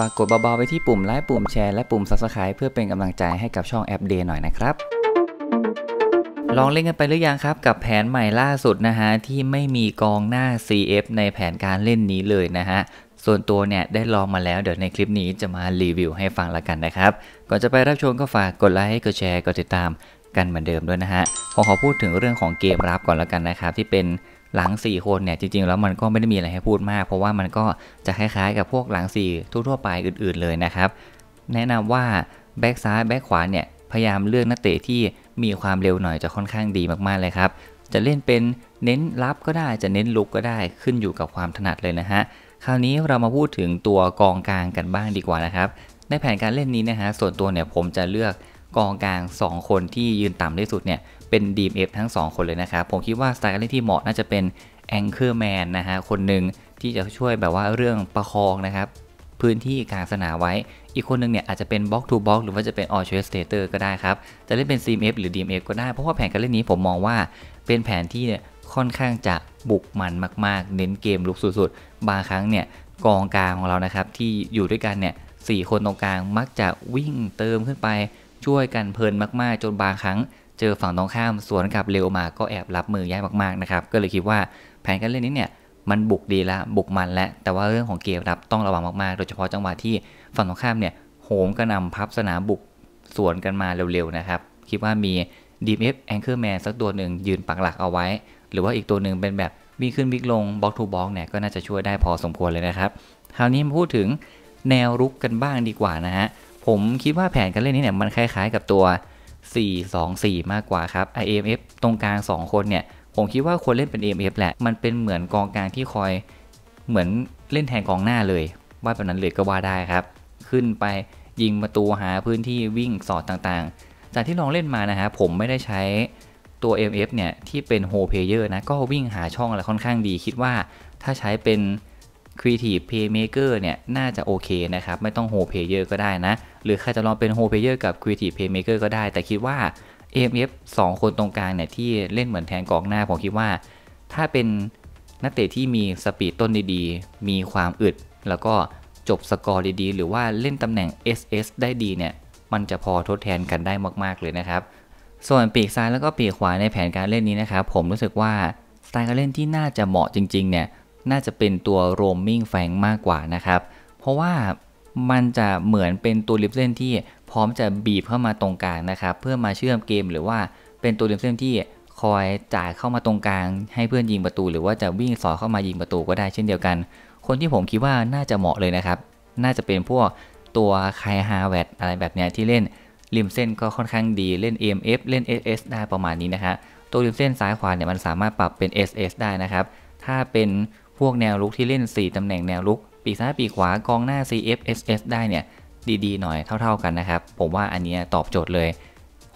ฝากกดเบาๆไปที่ปุ่มไลค์ปุ่มแชร์ และปุ่ม Subscribe เพื่อเป็นกำลังใจให้กับช่องแอปเดย์หน่อยนะครับ ลองเล่นกันไปหรือยังครับ กับแผนใหม่ล่าสุดนะฮะที่ไม่มีกองหน้า CF ในแผนการเล่นนี้เลยนะฮะ ส่วนตัวเนี่ย ได้ลองมาแล้ว เดี๋ยวในคลิปนี้จะมารีวิวให้ฟังละกันนะครับ ก่อนจะไปรับชมก็ฝากกดไลค์กดแชร์กดติดตาม กันเหมือนเดิมด้วยนะฮะผมขอพูดถึงเรื่องของเกมรับก่อนละกันนะครับที่เป็นหลัง4คนเนี่ยจริงๆแล้วมันก็ไม่ได้มีอะไรให้พูดมาก เพราะว่ามันก็จะคล้ายๆกับพวกหลัง4ทั่วๆไปอื่นๆเลยนะครับ แนะนำว่าแบ็กซ้ายแบ็กขวาเนี่ยพยายามเลือกนักเตะที่มีความเร็วหน่อยจะค่อนข้างดีมากๆเลยครับจะเล่นเป็นเน้นรับก็ได้จะเน้นลุกก็ได้ขึ้นอยู่กับความถนัดเลยนะฮะคราวนี้เรามาพูดถึงตัวกองกลางกันบ้างดีกว่านะครับในแผนการเล่นนี้นะฮะส่วนตัวเนี่ยผมจะเลือกกองกลาง 2 คนที่ยืนต่ำที่สุดเนี่ยเป็น DMF ทั้ง 2 คนเลยนะครับ ผมคิดว่าสไตล์การเล่นที่เหมาะน่าจะเป็น Anchor Man นะฮะคนหนึ่งที่จะช่วยแบบว่าเรื่องประคองนะครับพื้นที่กลางสนามไว้ อีกคนนึงเนี่ยอาจจะเป็นบล็อกทูบล็อกหรือว่าจะเป็นออเชสเตเตอร์ก็ได้ครับจะเล่นเป็น CMF หรือ DMF ก็ได้ เพราะว่าแผนการเล่นนี้ผมมองว่า เป็นแผนที่เนี่ยค่อนข้างจะบุกมันมาก ๆ เน้นเกมลุกสุดๆ บางครั้งเนี่ยกองกลางของเรานะครับที่อยู่ด้วยกันเนี่ยสคนตรงกลางมักจะวิ่งเติมขึ้นไปช่วยกันเพลินมากๆจนบางครั้งเจอฝั่งตรงข้ามสวนกลับเร็วมาก็แอบรับมือยากมากๆนะครับก็เลยคิดว่าแผนการเล่นนี้เนี่ย มันบุกดีละบุกมันและ แต่ว่าเรื่องของเกมรับต้องระวังมากๆ โดยเฉพาะจังหวะที่ฝั่งตรงข้ามเนี่ยโหมกระนำพับสนามบุกสวนกันมาเร็วๆนะครับคิดว่ามี DMF a n c h o r แมนสักตัวหนึ่งยืนปักหลักเอาไว้ หรือว่าอีกตัวหนึ่งเป็นแบบวิ่งขึ้นวิ่งลงบล็อกทูบล็อกเนี่ยก็น่าจะช่วยได้พอสมควรเลยนะครับคราวนี้มาพูดถึงแนวรุกกันบ้างดีกว่านะฮะผมคิดว่าแผนการเล่นนี้เนี่ยมันคล้าย ๆกับตัว424 มากกว่าครับ IMF ตรงกลาง 2 คนเนี่ย ผมคิดว่าควรเล่นเป็น IMF แหละมันเป็นเหมือนกองกลางที่คอย เหมือนเล่นแทนกองหน้าเลย ว่าแบบนั้นเลยก็ว่าได้ครับ ขึ้นไปยิงประตูหาพื้นที่วิ่งสอดต่างๆ จากที่ลองเล่นมานะฮะผมไม่ได้ใช้ตัว MF เนี่ยที่เป็นโฮเพเยอร์นะ ก็วิ่งหาช่องอะไรค่อนข้างดีคิดว่าถ้าใช้เป็น Creative Playmaker เนี่ยน่าจะโอเคนะครับ ไม่ต้อง Whole Player ก็ได้นะ หรือใครจะลองเป็น Whole Player กับ Creative Playmaker ก็ได้ แต่คิดว่า AMF 2 คนตรงกลางเนี่ยที่เล่นเหมือนแทนกองหน้า ผมคิดว่า ถ้าเป็นนักเตะที่มีสปีดต้นดีๆ มีความอึด แล้วก็จบสกอร์ดีๆ หรือว่าเล่นตำแหน่ง SS ได้ดีเนี่ยมันจะพอทดแทนกันได้มากๆเลยนะครับ ส่วนปีกซ้ายแล้วก็ปีกขวาในแผนการเล่นนี้นะครับผมรู้สึกว่าสไตล์การเล่นที่น่าจะเหมาะจริงๆเนี่ยน่าจะเป็นตัว roaming fang มากกว่านะครับ เพราะว่ามันจะเหมือนเป็นตัวริมเส้นที่พร้อมจะบีบเข้ามาตรงกลางนะครับเพื่อมาเชื่อมเกม หรือว่าเป็นตัวริมเส้นที่คอยจ่ายเข้ามาตรงกลาง ให้เพื่อนยิงประตูหรือว่าจะวิ่งสอเข้ามายิงประตูก็ได้เช่นเดียวกัน คนที่ผมคิดว่าน่าจะเหมาะเลยนะครับน่าจะเป็นพวกตัวไคฮาแวดอะไรแบบนี้ที่เล่นริมเส้นก็ค่อนข้างดีเล่น AMF เล่น SS ได้ประมาณนี้นะครับตัวริมเส้นซ้ายขวาเนี่ยมันสามารถปรับเป็น SS ได้นะครับถ้าเป็นพวกแนวลุกที่เล่น 4 ตำแหน่งแนวลุกปีกซ้ายปีกขวา กองหน้า CFSS ได้เนี่ย ดีๆ หน่อยเท่าๆกันนะครับ ผมว่าอันนี้ตอบโจทย์เลย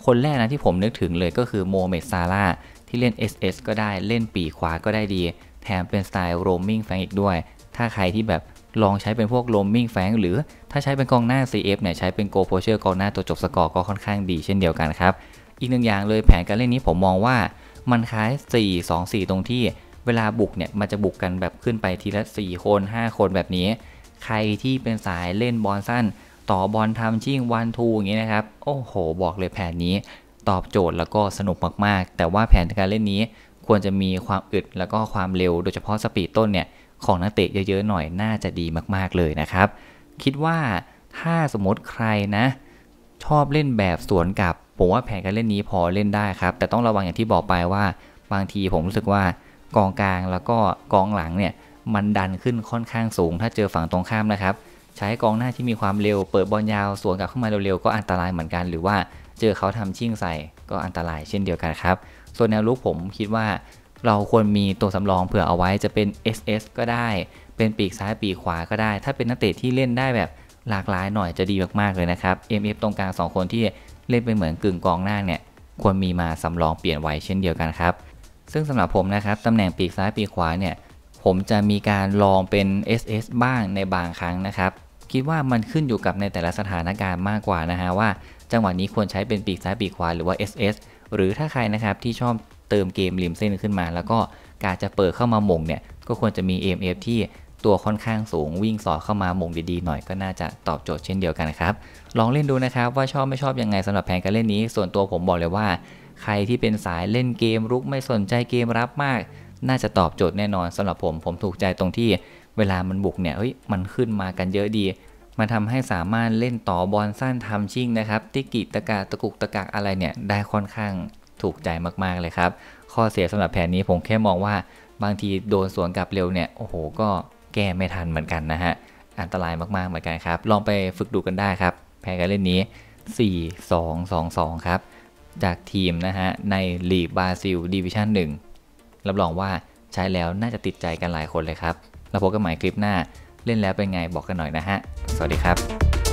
คนแรกนะที่ผมนึกถึงเลยก็คือ โมเมดซาร่าที่เล่น SS ก็ได้เล่นปีกขวาก็ได้ดี แถมเป็นสไตล์โรมมิ่งแฟงอีกด้วย ถ้าใครที่แบบลองใช้เป็นพวกโรมมิ่งแฟงหรือถ้าใช้เป็นกองหน้า CF เนี่ยใช้เป็นโกโพเชอร์กองหน้าตัวจบสกอร์ก็ค่อนข้างดี เช่นเดียวกันครับอีกหนึ่งอย่างเลยแผนการเล่นนี้ผมมองว่ามันคล้าย 4 2 4 ตรงที่เวลาบุกเนี่ย มันจะบุกกันแบบขึ้นไปทีละ 4 คน 5 คนแบบนี้ ใครที่เป็นสายเล่นบอลสั้น ต่อบอลทำชิ่งวันทูอย่างนี้นะครับ โอ้โห บอกเลยแผนนี้ ตอบโจทย์แล้วก็สนุกมากๆ แต่ว่าแผนการเล่นนี้ควรจะมีความอึดแล้วก็ความเร็วโดยเฉพาะสปีดต้นเนี่ย ของนักเตะเยอะๆหน่อย น่าจะดีมากๆเลยนะครับ คิดว่าถ้า สมมติใครนะ ชอบเล่นแบบสวนกับผมว่าแผนการเล่นนี้พอเล่นได้ครับ แต่ต้องระวังอย่างที่บอกไปว่าบางทีผมรู้สึกว่ากองกลางแล้วก็กองหลังเนี่ยมันดันขึ้นค่อนข้างสูง ถ้าเจอฝั่งตรงข้ามนะครับใช้กองหน้าที่มีความเร็วเปิดบอลยาวสวนกลับเข้ามาเร็วๆก็อันตรายเหมือนกัน หรือว่าเจอเขาทำชิ่งใส่ก็อันตรายเช่นเดียวกันครับส่วนแนวลุกผมคิดว่า เราควรมีตัวสำรองเผื่อเอาไว้จะเป็น SS ก็ได้ เป็นปีกซ้ายปีกขวาก็ได้ ถ้าเป็นนักเตะที่เล่นได้แบบหลากหลายหน่อยจะดีมากๆเลยนะครับ MF ตรงกลาง2คนที่เล่นเป็นเหมือนกึ่งกองหน้าเนี่ย ควรมีมาสำรองเปลี่ยนไว้เช่นเดียวกันครับซึ่งสำหรับผมนะครับตำแหน่งปีกซ้ายปีกขวาเนี่ยผมจะมีการลองเป็น SS บ้างในบางครั้งนะครับคิดว่ามันขึ้นอยู่กับในแต่ละสถานการณ์มากกว่านะฮะว่าจังหวะนี้ควรใช้เป็นปีกซ้ายปีกขวาหรือว่า SS หรือถ้าใครนะครับที่ชอบเติมเกมริมเส้นขึ้นมา แล้วก็การจะเปิดเข้ามาหม่งเนี่ยก็ควรจะมี AMF ที่ตัวค่อนข้างสูง วิ่งสอดเข้ามาหม่งดีๆหน่อยก็น่าจะตอบโจทย์เช่นเดียวกันครับลองเล่นดูนะครับ ว่าชอบไม่ชอบยังไงสำหรับแผนการเล่นนี้ส่วนตัวผมบอกเลยว่าใครที่เป็นสายเล่นเกมรุกไม่สนใจเกมรับมาก น่าจะตอบโจทย์แน่นอนสำหรับผมผมถูกใจตรงที่ เวลามันบุกเนี่ยเฮ้ยมันขึ้นมากันเยอะดี มันทำให้สามารถเล่นต่อบอลสั้นทำชิ่งนะครับติกิตะกาตะกุกตะกากอะไรเนี่ยได้ค่อนข้างถูกใจมากๆเลยครับข้อเสียสำหรับแผนนี้ผมแค่มองว่าบางทีโดนสวนกลับเร็วเนี่ยโอ้โห ก็แก้ไม่ทันเหมือนกันนะฮะอันตรายมากๆเหมือนกันครับ ลองไปฝึกดูกันได้ครับแผนการเล่นนี้ 4 2 2 2 ครับจากทีมนะฮะในลีกบราซิลดิวิชั่น1รับรองว่าใช้แล้วน่าจะติดใจกันหลายคนเลยครับแล้วพบกันใหม่คลิปหน้าเล่นแล้วเป็นไงบอกกันหน่อยนะฮะ สวัสดีครับ